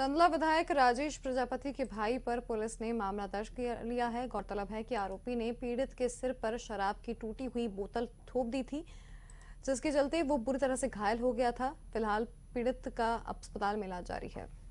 चंदला विधायक राजेश प्रजापति के भाई पर पुलिस ने मामला दर्ज कर लिया है गौरतलब है कि आरोपी ने पीड़ित के सिर पर शराब की टूटी हुई बोतल थोप दी थी जिसके चलते वो बुरी तरह से घायल हो गया था फिलहाल पीड़ित का अस्पताल में इलाज जारी है